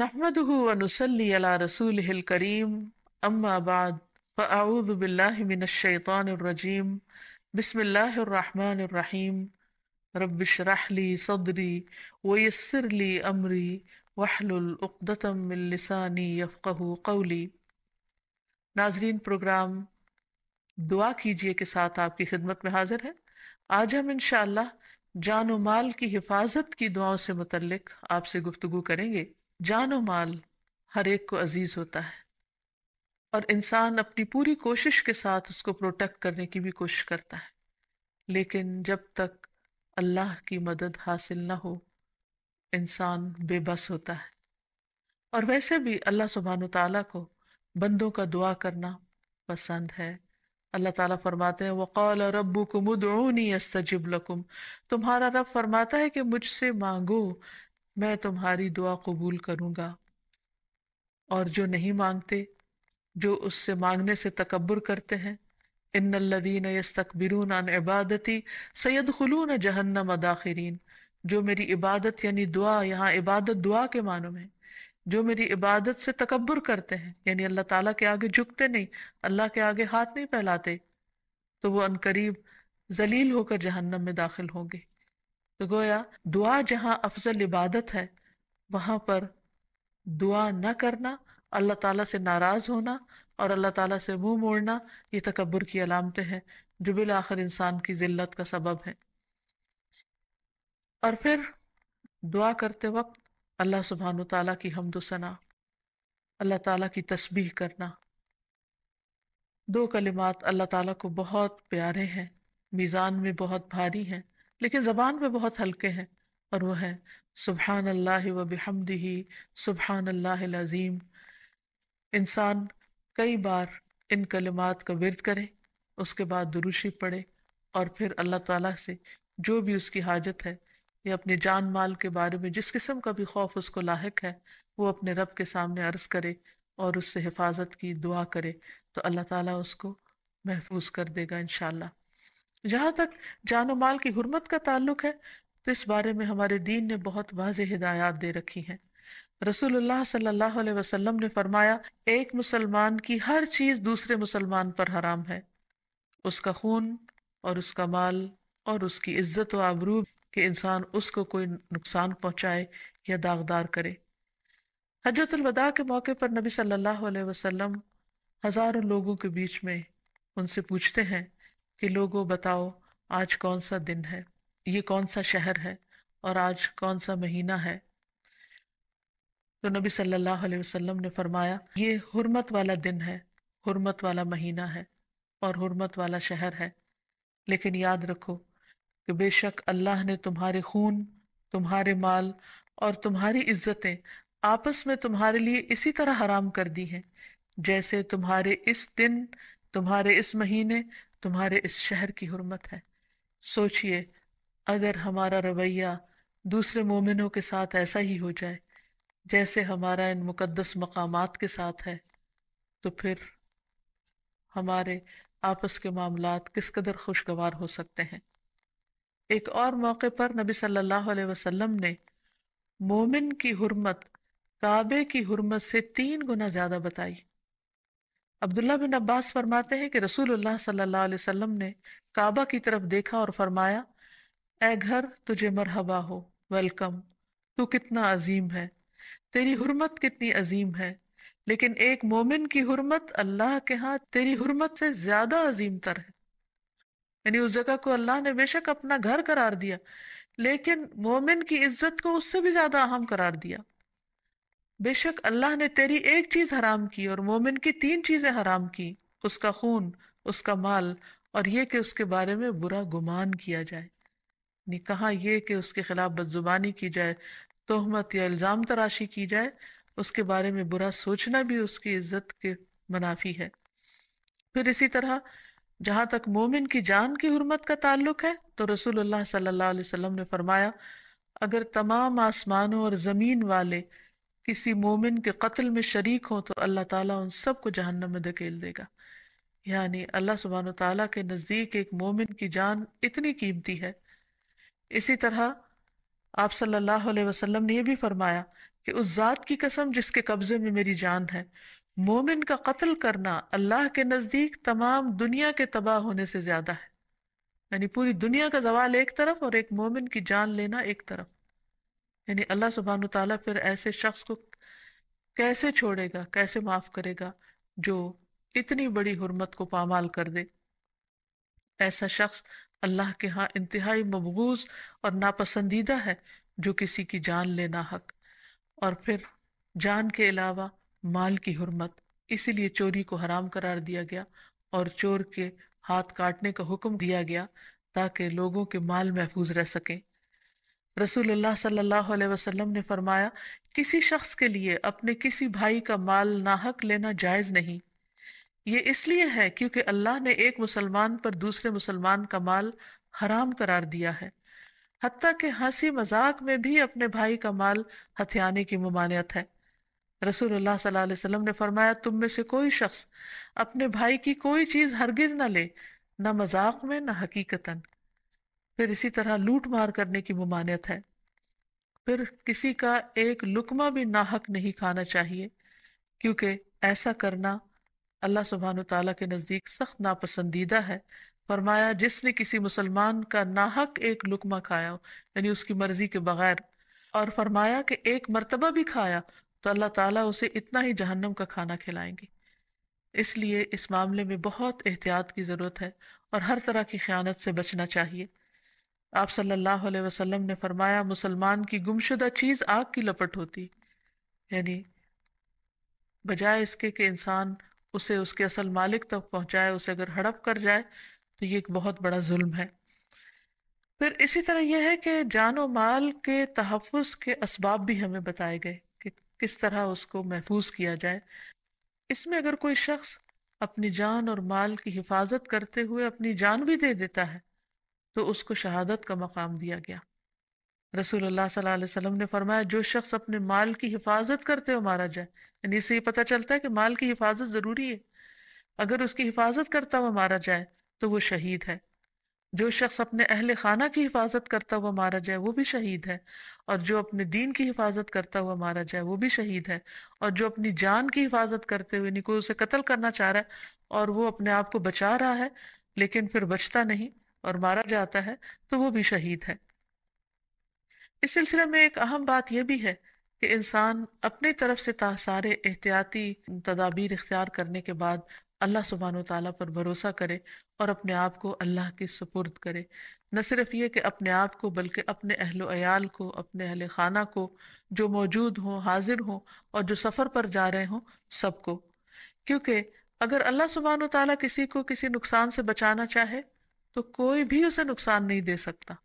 नहमदला रसूल करीम अम्माबाद फ़ाऊदबिल्लाशैतरजीम बसमीम रबशरहली सदरी वयसरली अमरी वाहलतमिलसानी यफ़ू कौली नाजरीन प्रोग्राम दुआ कीजिए के साथ आपकी खिदमत में हाजिर है आज हम इन जान माल की हिफाजत की दुआओं से मुतलक आपसे गुफ्तु करेंगे जान और माल हर एक को अजीज होता है और इंसान अपनी पूरी कोशिश के साथ उसको प्रोटेक्ट करने की भी कोशिश करता है लेकिन जब तक अल्लाह की मदद हासिल ना हो इंसान बेबस होता है और वैसे भी अल्लाह सुबहान ताला को बंदों का दुआ करना पसंद है अल्लाह ताला फरमाते हैं वक़ाल रबू कुमुदनी अस्तजिब लकुम तुम्हारा रब फरमाता है कि मुझसे मांगो मैं तुम्हारी दुआ कबूल करूँगा और जो नहीं मांगते जो उससे मांगने से तकबर करते हैं इन लदीन यस्तकबिरून अन इबादती सैद खलून जहन्नम अदाखरीन जो मेरी इबादत यानी दुआ यहाँ इबादत दुआ के मानों में जो मेरी इबादत से तकबर करते हैं यानी अल्लाह ताला के आगे झुकते नहीं अल्लाह के आगे हाथ नहीं फैलाते तो वो अनकरीब जलील होकर जहन्नम में दाखिल होंगे तो गोया दुआ जहां अफजल इबादत है वहां पर दुआ न करना अल्लाह ताला से नाराज होना और अल्लाह ताला से मुंह मोड़ना ये तकबर की अलामतें हैं जो बिल आखिर इंसान की जिल्लत का सबब है और फिर दुआ करते वक्त अल्लाह सुबहान ताला की हमदोसना अल्लाह ताला की तस्बीह करना दो कलिमात अल्लाह ताला को बहुत प्यारे हैं मीज़ान में बहुत भारी हैं लेकिन ज़बान पे बहुत हल्के हैं और वो है सुबहान अल्लाह व बिहमदही सुबहान अल्लाह अज़ीम इंसान कई बार इन कलिमात का विरद करे उसके बाद दुरुशी पढ़े और फिर अल्लाह ताला से जो भी उसकी हाजत है या अपने जान माल के बारे में जिस किस्म का भी खौफ उसको लाक है वो अपने रब के सामने अर्ज करे और उससे हिफाजत की दुआ करे तो अल्लाह ताला उसको महफूज कर देगा इन जहां तक जानो माल की हुरमत का ताल्लुक है तो इस बारे में हमारे दीन ने बहुत वाज हिदायत दे रखी है रसूलुल्लाह सल्लल्लाहु अलैहि वसल्लम ने फरमाया एक मुसलमान की हर चीज दूसरे मुसलमान पर हराम है उसका खून और उसका माल और उसकी इज्जत व आबरू कि इंसान उसको कोई नुकसान पहुंचाए या दागदार करे हजरतलवदा के मौके पर नबी सल्लल्लाहु अलैहि वसल्लम हजारों लोगों के बीच में उनसे पूछते हैं कि लोगों बताओ आज कौन सा दिन है ये कौन सा शहर है और आज कौन सा महीना है तो नबी सल्लल्लाहु अलैहि वसल्लम ने फरमाया ये हुरमत वाला दिन है हुरमत वाला महीना है और हुरमत वाला शहर है लेकिन याद रखो कि बेशक अल्लाह ने तुम्हारे खून तुम्हारे माल और तुम्हारी इज्जतें आपस में तुम्हारे लिए इसी तरह हराम कर दी हैं जैसे तुम्हारे इस दिन तुम्हारे इस महीने तुम्हारे इस शहर की हुरमत है सोचिए अगर हमारा रवैया दूसरे मोमिनों के साथ ऐसा ही हो जाए जैसे हमारा इन मुकद्दस मकामात के साथ है तो फिर हमारे आपस के मामला किस कदर खुशगवार हो सकते हैं एक और मौके पर नबी सल्लल्लाहु अलैहि वसल्लम ने मोमिन की हुरमत काबे की हुरमत से तीन गुना ज्यादा बताई अब्दुल्ला बिन अब्बास फरमाते हैं कि रसूलुल्लाह सल्लल्लाहु अलैहि वसल्लम ने काबा की तरफ देखा और फरमाया ए घर तुझे मरहबा हो वेलकम तू कितना अजीम है तेरी हुरमत कितनी अजीम है लेकिन एक मोमिन की हुरमत अल्लाह के हाँ तेरी हुरमत से ज्यादा अजीम तर है यानी उस जगह को अल्लाह ने बेशक अपना घर करार दिया लेकिन मोमिन की इज्जत को उससे भी ज्यादा अहम करार दिया बेशक अल्लाह ने तेरी एक चीज हराम की और मोमिन की तीन चीजें हराम की उसका खून उसका माल और ये कि उसके बारे में बुरा गुमान किया जाए कहा यह कि उसके खिलाफ बदजुबानी की जाए तोहमत या इल्ज़ाम तराशी की जाए उसके बारे में बुरा सोचना भी उसकी इज्जत के मुनाफी है फिर इसी तरह जहां तक मोमिन की जान की हरमत का ताल्लुक है तो रसूलुल्लाह सल्लल्लाहु अलैहि वसल्लम ने फरमाया अगर तमाम आसमानों और ज़मीन वाले किसी मोमिन के कत्ल में शरीक हो तो अल्लाह ताला उन सब को जहन्नम में धकेल देगा यानी अल्लाह सुबहान तला के नज़दीक एक मोमिन की जान इतनी कीमती है इसी तरह आप सल्लल्लाहु अलैहि वसल्लम ने यह भी फरमाया कि उस ज़ात की कसम जिसके कब्जे में मेरी जान है मोमिन का कत्ल करना अल्लाह के नज़दीक तमाम दुनिया के तबाह होने से ज़्यादा है यानी पूरी दुनिया का जवाल एक तरफ और एक मोमिन की जान लेना एक तरफ यानी अल्लाह सुबहान ताला फिर ऐसे शख्स को कैसे छोड़ेगा कैसे माफ़ करेगा जो इतनी बड़ी हरमत को पामाल कर दे ऐसा शख्स अल्लाह के यहाँ इंतहाई मबगूज और नापसंदीदा है जो किसी की जान लेना हक और फिर जान के अलावा माल की हरमत इसीलिए चोरी को हराम करार दिया गया और चोर के हाथ काटने का हुक्म दिया गया ताकि लोगों के माल महफूज रह सकें रसूलुल्लाह सल्लल्लाहु अलैहि वसल्लम ने फरमाया किसी शख्स के लिए अपने किसी भाई का माल नाहक लेना जायज़ नहीं ये इसलिए है क्योंकि अल्लाह ने एक मुसलमान पर दूसरे मुसलमान का माल हराम करार दिया है हती के हंसी मजाक में भी अपने भाई का माल हथियाने की ममानियत है रसूलुल्लाह सल्लल्लाहु अलैहि वसल्लम ने फरमाया तुम में से कोई शख्स अपने भाई की कोई चीज हरगिज ना ले ना मजाक में ना हकीकतन फिर इसी तरह लूट मार करने की ममानियत है फिर किसी का एक लुकमा भी नाहक नहीं खाना चाहिए क्योंकि ऐसा करना अल्लाह सुबहान तला के नज़दीक सख्त नापसंदीदा है फरमाया जिसने किसी मुसलमान का नाहक एक लुकमा खाया हो यानी उसकी मर्जी के बगैर और फरमाया कि एक मरतबा भी खाया तो अल्लाह ताला उसे इतना ही जहन्नम का खाना खिलाएंगे इसलिए इस मामले में बहुत एहतियात की ज़रूरत है और हर तरह की ख्यानत से बचना चाहिए आप सल्लल्लाहु अलैहि वसल्लम ने फरमाया मुसलमान की गुमशुदा चीज़ आग की लपट होती यानी बजाय इसके कि इंसान उसे उसके असल मालिक तक तो पहुंचाए उसे अगर हड़प कर जाए तो ये एक बहुत बड़ा जुल्म है फिर इसी तरह यह है कि जान व माल के तहफ़ के इसबाब भी हमें बताए गए कि किस तरह उसको महफूज किया जाए इसमें अगर कोई शख्स अपनी जान और माल की हिफाजत करते हुए अपनी जान भी दे देता है तो उसको शहादत का मकाम दिया गया रसूल अल्लाह सल्लल्लाहु अलैहि वसल्लम ने फरमाया जो शख्स अपने माल की हिफाजत करते हुए मारा जाए यानी इससे ये पता चलता है कि माल की हिफाजत ज़रूरी है अगर उसकी हिफाजत करता हुआ मारा जाए तो वो शहीद है जो शख्स अपने अहल खाना की हिफाजत करता हुआ मारा जाए वो भी शहीद है और जो अपने दीन की हिफाजत करता हुआ मारा जाए वो भी शहीद है और जो अपनी जान की हिफाजत करते हुए यानी कोई उसे कत्ल करना चाह रहा है और वो अपने आप को बचा रहा है लेकिन फिर बचता नहीं और मारा जाता है तो वो भी शहीद है इस सिलसिले में एक अहम बात यह भी है कि इंसान अपनी तरफ से सारे एहतियाती तदाबीर इख्तियार करने के बाद अल्लाह सुबहान तला पर भरोसा करे और अपने आप को अल्लाह की सुपुर्द करे न सिर्फ ये कि अपने आप को बल्कि अपने अहल अयाल को अपने अहल खाना को जो मौजूद हों हाजिर हों और जो सफ़र पर जा रहे हों सबको क्योंकि अगर अल्लाह सुबहान तला किसी को किसी नुकसान से बचाना चाहे तो कोई भी उसे नुकसान नहीं दे सकता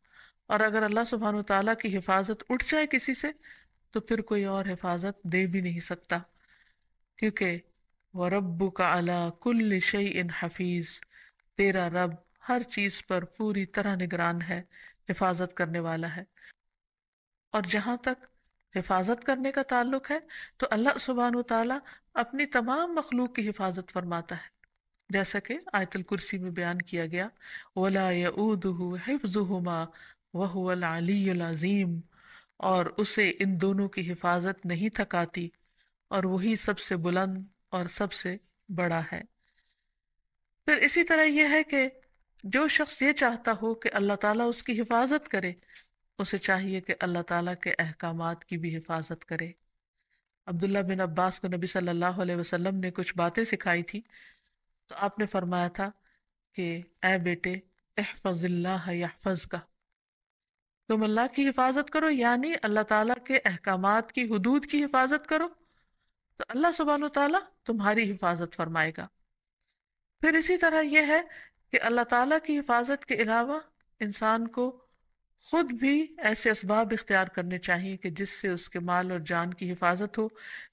और अगर अल्लाह सुबहान तला की हिफाजत उठ जाए किसी से तो फिर कोई और हिफाजत दे भी नहीं सकता क्योंकि वह रब का अला कुल शई इन हफीज़ तेरा रब हर चीज़ पर पूरी तरह निगरान है हिफाजत करने वाला है और जहां तक हिफाजत करने का ताल्लुक है तो अल्लाह सुबहान तला अपनी तमाम मखलूक की हिफाजत फरमाता है जैसा कि आयतल कुर्सी में बयान किया गया वला हिफ्जुहुमा वहुवल अलीयुल अज़ीम और उसे इन दोनों की हिफाजत नहीं थकाती और वही सबसे बुलंद और सबसे बड़ा है फिर इसी तरह यह है कि जो शख्स ये चाहता हो कि अल्लाह ताला उसकी हिफाजत करे उसे चाहिए कि अल्लाह ताला के अहकाम की भी हिफाजत करे अब्दुल्ला बिन अब्बास को नबी सल्लल्लाहु अलैहि वसल्लम ने कुछ बातें सिखाई थी तो आपने फरमाया था कि ए बेटे अहफजिल्ला याफज का तुम अल्लाह की हिफाजत करो यानी अल्लाह ताला के अहकाम की हदूद की हिफाजत करो तो अल्लाह सुबहान ताला तुम्हारी हिफाजत फरमाएगा फिर इसी तरह यह है कि अल्लाह ताला की हिफाजत के अलावा इंसान को खुद भी ऐसे इसबाब इख्तियार करने चाहिए कि जिससे उसके माल और जान की हिफाजत हो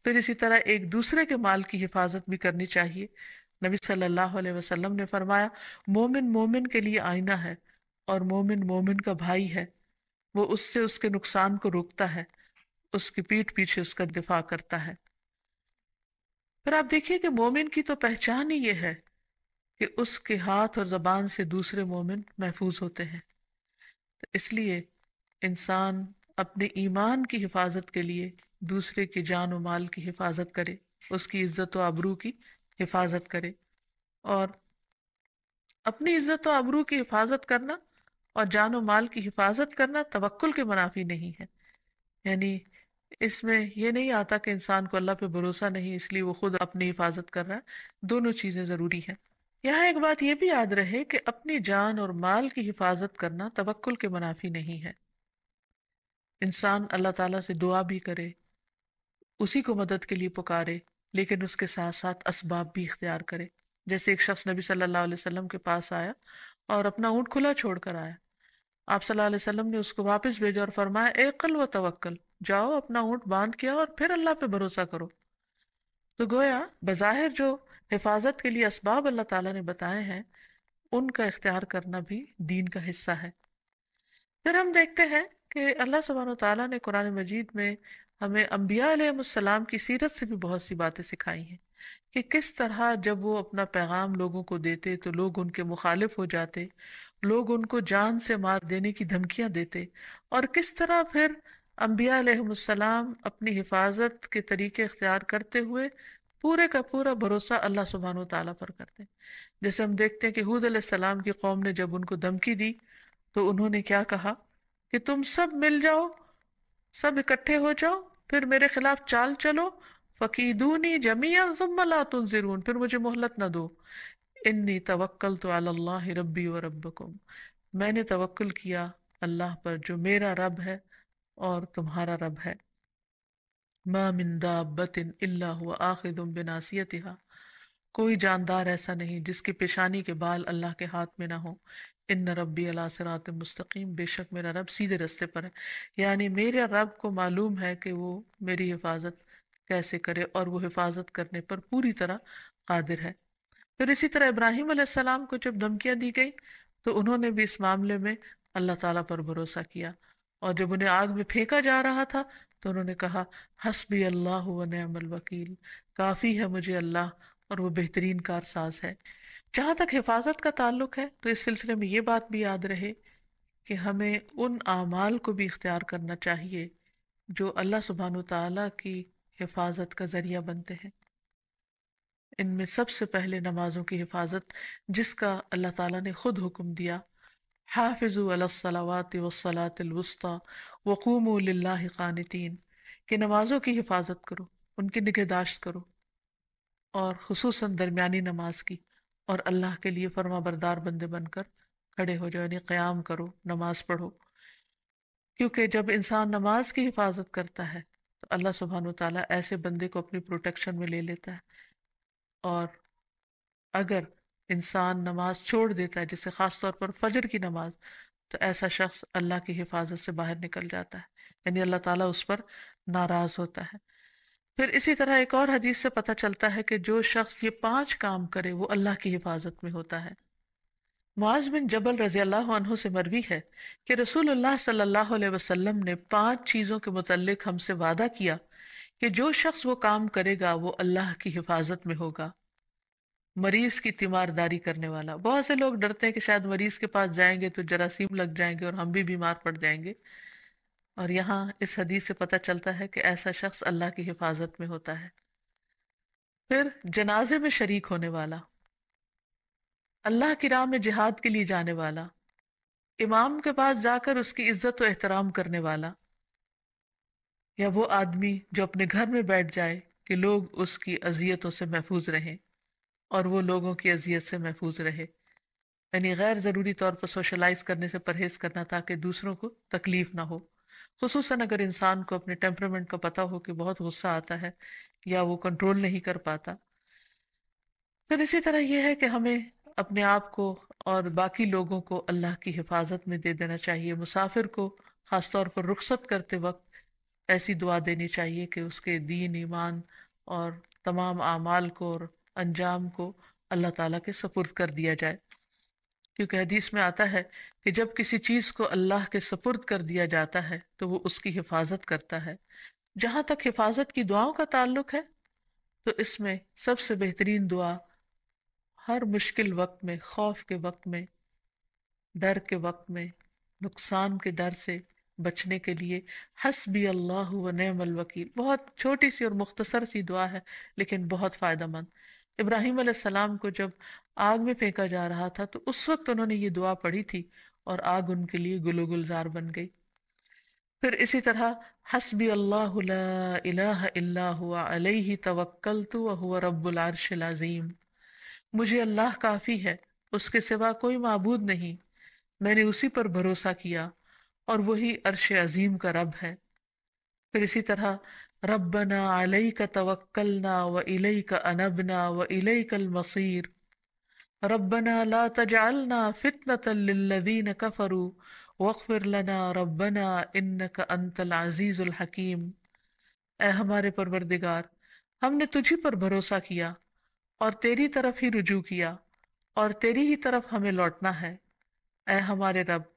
फिर इसी तरह एक दूसरे के माल की हिफाजत भी करनी चाहिए नबी सल्लल्लाहु अलैहि वसल्लम ने फरमाया मोमिन मोमिन के लिए आईना है और मोमिन मोमिन का भाई है वो उससे उसके नुकसान को रोकता है उसकी पीठ पीछे उसका दिफा करता है पर आप देखिए कि मोमिन की तो पहचान ही ये है कि उसके हाथ और जबान से दूसरे मोमिन महफूज होते हैं तो इसलिए इंसान अपने ईमान की हिफाजत के लिए दूसरे की जान व माल की हिफाजत करे उसकी इज्जत व आबरू की हिफाजत करे और अपनी इज्जत और अबरू की हिफाजत करना और जान और माल की हिफाजत करना तवक्ल के मुनाफी नहीं है यानी इसमें यह नहीं आता कि इंसान को अल्लाह पे भरोसा नहीं इसलिए वो खुद अपनी हिफाजत कर रहा है दोनों चीज़ें ज़रूरी हैं यहाँ एक बात यह भी याद रहे कि अपनी जान और माल की हिफाजत करना तवक्ल के मुनाफी नहीं है इंसान अल्लाह ताला से दुआ भी करे उसी को मदद के लिए पुकारे लेकिन उसके साथ साथ इसबाब भी इख्तियार करे जैसे एक शख्स नबी सल्लल्लाहु अलैहि वसल्लम के पास आया और अपना ऊँट खुला छोड़ कर आया आप सल्लल्लाहु अलैहि वसल्लम ने उसको वापस भेजा और फरमाया एकल व तवक्ल जाओ अपना ऊँट बांध किया और फिर अल्लाह पे भरोसा करो तो गोया बज़ाहिर जो हिफाजत के लिए इसबाब अल्लाह ताला ने बताए हैं उनका इख्तियार करना भी दीन का हिस्सा है फिर हम देखते हैं कि अल्लाह सुबहान ताली ने कुरान मजीद में हमें अम्बिया की सीरत से भी बहुत सी बातें सिखाई हैं कि किस तरह जब वो अपना पैगाम लोगों को देते तो लोग उनके मुखालिफ हो जाते लोग उनको जान से मार देने की धमकियां देते और किस तरह फिर अम्बिया अपनी हिफाजत के तरीके अख्तियार करते हुए पूरे का पूरा भरोसा अल्लाह सुबहान तला पर करते जैसे हम देखते हैं कि हूद सलाम की कौम ने जब उनको धमकी दी तो उन्होंने क्या कहा कि तुम सब मिल जाओ सब इकट्ठे हो जाओ फिर मेरे खिलाफ चाल चलो फ़कीदूनी जमिया जुम्मला जरून फिर मुझे मोहलत ना दो इन्नी तवक्ल तो अल्लाह रब्बी व रब्बकुम मैंने तवक्ल किया अल्लाह पर जो मेरा रब है और तुम्हारा रब है मामिंदा बतिन अल्लाह हुआ आखिदुम कोई जानदार ऐसा नहीं जिसकी पेशानी के बाल अल्लाह के हाथ में ना हो इन रबी अलासरात मुस्तकीम बेशक मेरा रब सीधे रस्ते पर है यानी मेरे रब को मालूम है कि वो मेरी हिफाजत कैसे करे और वो हिफाजत करने पर पूरी तरह कादिर है फिर इसी तरह इब्राहिम को जब धमकियाँ दी गई तो उन्होंने भी इस मामले में अल्लाह ताला पर भरोसा किया और जब उन्हें आग में फेंका जा रहा था तो उन्होंने कहा हसबी अल्लाह वनमल वकील काफ़ी है मुझे अल्लाह और वो बेहतरीन कारसाज है जहाँ तक हिफाजत का ताल्लुक है तो इस सिलसिले में ये बात भी याद रहे कि हमें उन आमाल को भी इख्तियार करना चाहिए जो अल्लाह सुबहान तला की हिफाजत का ज़रिया बनते हैं इनमें सबसे पहले नमाजों की हिफाजत जिसका अल्लाह ताला ने खुद हुक्म दिया हाफिज़ुलसलावात वसलातलवस्ता वक़ूम लाकानतीन कि नमाजों की हिफाजत करो उनकी निगहदाश्त करो और खसूस दरमियानी नमाज की और अल्लाह के लिए फर्मा बरदार बंदे बनकर खड़े हो जाओ यानी क़्याम करो नमाज पढ़ो क्योंकि जब इंसान नमाज की हिफाजत करता है तो अल्लाह सुबहान तला ऐसे बंदे को अपनी प्रोटेक्शन में ले लेता है और अगर इंसान नमाज छोड़ देता है जैसे ख़ास तौर पर फजर की नमाज तो ऐसा शख्स अल्लाह की हिफाजत से बाहर निकल जाता है यानी अल्लाह ताला उस पर नाराज़ होता है फिर इसी तरह एक और हदीस से पता चलता है कि जो शख्स ये पांच काम करे वो अल्लाह की हिफाजत में होता है मुआज बिन जबल रजी अल्लाह से मरवी है कि रसूलुल्लाह सल्लल्लाहु अलैहि वसल्लम ने पांच चीज़ों के मुतलक हमसे वादा किया कि जो शख्स वो काम करेगा वो अल्लाह की हिफाजत में होगा मरीज की तीमारदारी करने वाला बहुत से लोग डरते हैं कि शायद मरीज के पास जाएंगे तो जरासीम लग जाएंगे और हम भी बीमार पड़ जाएंगे और यहाँ इस हदीस से पता चलता है कि ऐसा शख्स अल्लाह की हिफाजत में होता है फिर जनाजे में शरीक होने वाला अल्लाह की राह में जिहाद के लिए जाने वाला इमाम के पास जाकर उसकी इज्जत व एहतराम करने वाला या वो आदमी जो अपने घर में बैठ जाए कि लोग उसकी अजियतों से महफूज रहें और वो लोगों की अजियत से महफूज रहे यानी गैर ज़रूरी तौर पर सोशलाइज करने से परहेज करना ताकि दूसरों को तकलीफ ना हो खूस तो अगर इंसान को अपने टेम्परमेंट का पता हो कि बहुत गुस्सा आता है या वो कंट्रोल नहीं कर पाता फिर इसी तरह यह है कि हमें अपने आप को और बाकी लोगों को अल्लाह की हिफाजत में दे देना चाहिए मुसाफिर को ख़ास तौर पर रुखसत करते वक्त ऐसी दुआ देनी चाहिए कि उसके दीन ईमान और तमाम आमाल को और अंजाम को अल्लाह ताला के सपुर्द कर दिया जाए क्योंकि हदीस में आता है कि जब किसी चीज को अल्लाह के सपुर्द कर दिया जाता है तो वो उसकी हिफाजत करता है जहां तक हिफाजत की दुआओं का ताल्लुक है तो इसमें सबसे बेहतरीन दुआ हर मुश्किल वक्त में खौफ के वक्त में डर के वक्त में नुकसान के डर से बचने के लिए हसबी अल्लाह व नमल वकील बहुत छोटी सी और मुख्तसर सी दुआ है लेकिन बहुत फ़ायदा मंद इब्राहिम सलाम को जब आग में फेंका जा रहा था तो उस वक्त उन्होंने ये दुआ पढ़ी थी और आग उनके लिए गुलो गुलजार बन गई फिर इसी तरह हसबी अल्लाह तवक्ल तो वह रबारशलाजीम मुझे अल्लाह काफ़ी है उसके सिवा कोई मबूद नहीं मैंने उसी पर भरोसा किया और वही अरश अजीम का रब है फिर इसी तरह रब्बना अलैक तवक्कलना व इलैक अनबना व इलैक अलमसीर रब्बना ला तजअलना फितनतन लिल्लज़ीन कफरू वगफिर लना रब्बना इन्नक अंतल अजीजुल हकीम ए हमारे परवरदिगार हमने तुझी पर भरोसा किया और तेरी तरफ ही रुजू किया और तेरी ही तरफ हमें लौटना है ए हमारे रब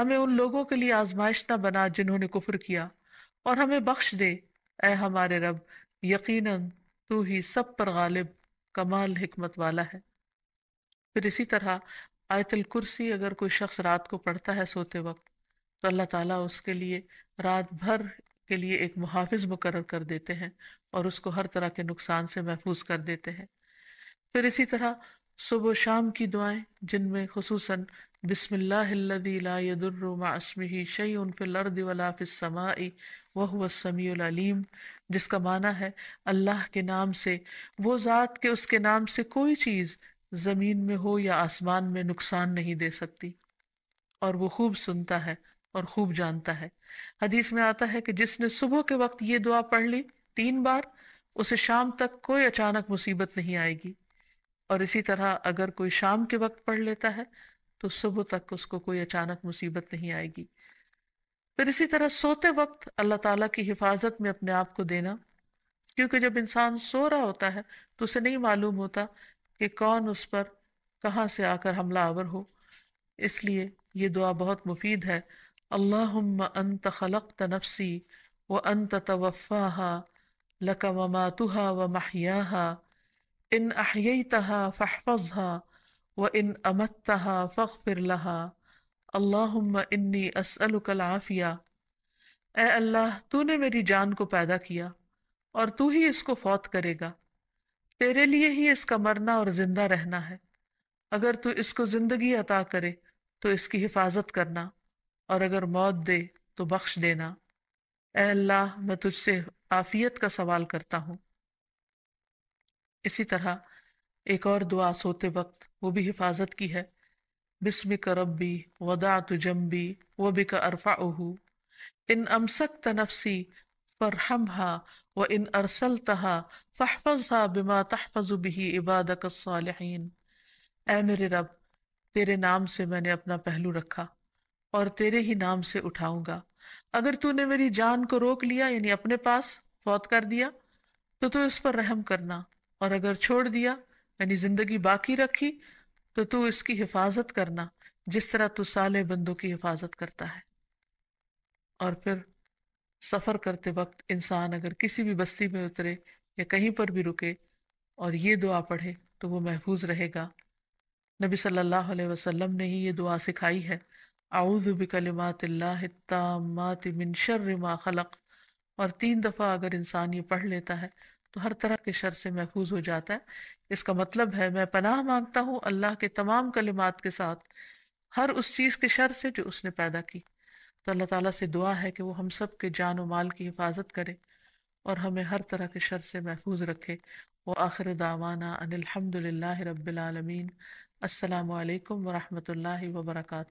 हमें उन लोगों के लिए आजमाइश न बना जिन्होंने कुफर किया और हमें बख्श दे ए हमारे रब यकीनन तू ही सब पर गालिब कमाल हिकमत वाला है फिर इसी तरह आयतल कुर्सी अगर कोई शख्स रात को पढ़ता है सोते वक्त तो अल्लाह ताला उसके लिए रात भर के लिए एक मुहाफिज मुकर कर देते हैं और उसको हर तरह के नुकसान से महफूज कर देते हैं फिर इसी तरह सुबह शाम की दुआएं जिनमें खसूस बिस्मिल्लाम जिसका माना है अल्लाह के नाम से वो ज़ात के उसके नाम से कोई चीज़ ज़मीन में हो या आसमान में नुकसान नहीं दे सकती और वो खूब सुनता है और खूब जानता है हदीस में आता है कि जिसने सुबह के वक्त ये दुआ पढ़ ली तीन बार उसे शाम तक कोई अचानक मुसीबत नहीं आएगी और इसी तरह अगर कोई शाम के वक्त पढ़ लेता है तो सुबह तक उसको कोई अचानक मुसीबत नहीं आएगी फिर इसी तरह सोते वक्त अल्लाह ताला की हिफाजत में अपने आप को देना क्योंकि जब इंसान सो रहा होता है तो उसे नहीं मालूम होता कि कौन उस पर कहाँ से आकर हमला आवर हो इसलिए ये दुआ बहुत मुफीद है अल्लाह अंत खलक तनफसी व अंत तवफ़ा लक वमातुहा व महिया इन अहियतहा फ़हफ़ा व इन अमतहा फ़िर लहा अल्लाम इन्नी असलकलाफ़िया ए अल्लाह तूने मेरी जान को पैदा किया और तू ही इसको फौत करेगा तेरे लिए ही इसका मरना और ज़िंदा रहना है अगर तू इसको ज़िंदगी अता करे तो इसकी हिफाजत करना और अगर मौत दे तो बख्श देना ए अल्लाह मैं तुझसे आफियत का सवाल करता हूँ इसी तरह एक और दुआ सोते वक्त वो भी हिफाजत की है बिस्म का वदा तुजम्बी व बिक अरफा ओहू इन अमसक तनफसी पर हम हा व इन अरसल तहा फ़हफ़ज़ हा बिमा तहफ़ज़ बिही इबादक सालहीन ए मेरे रब तेरे नाम से मैंने अपना पहलू रखा और तेरे ही नाम से उठाऊंगा अगर तूने मेरी जान को रोक लिया यानी अपने पास फौत कर दिया तो तू इस पर रहम करना और अगर छोड़ दिया यानी जिंदगी बाकी रखी तो तू इसकी हिफाजत करना जिस तरह तू साले बंदों की हिफाजत करता है और फिर सफर करते वक्त इंसान अगर किसी भी बस्ती में उतरे या कहीं पर भी रुके और ये दुआ पढ़े तो वो महफूज रहेगा नबी सल्लल्लाहु अलैहि वसल्लम ने ही ये दुआ सिखाई है आउज़बिकलिमातिल्लाहित्तामाति मिन शर्र मा खलक और तीन दफ़ा अगर इंसान ये पढ़ लेता है तो हर तरह के शर से महफूज हो जाता है इसका मतलब है मैं पनाह मांगता हूँ अल्लाह के तमाम कलिमात के साथ हर उस चीज़ के शर से जो उसने पैदा की तो अल्लाह ताला से दुआ है कि वो हम सब के जान व माल की हिफाजत करे और हमें हर तरह के शर से महफूज रखे व आखिर दावाना अनिलहमदिल्ला रबालमीन असलकम वरहमल वर्का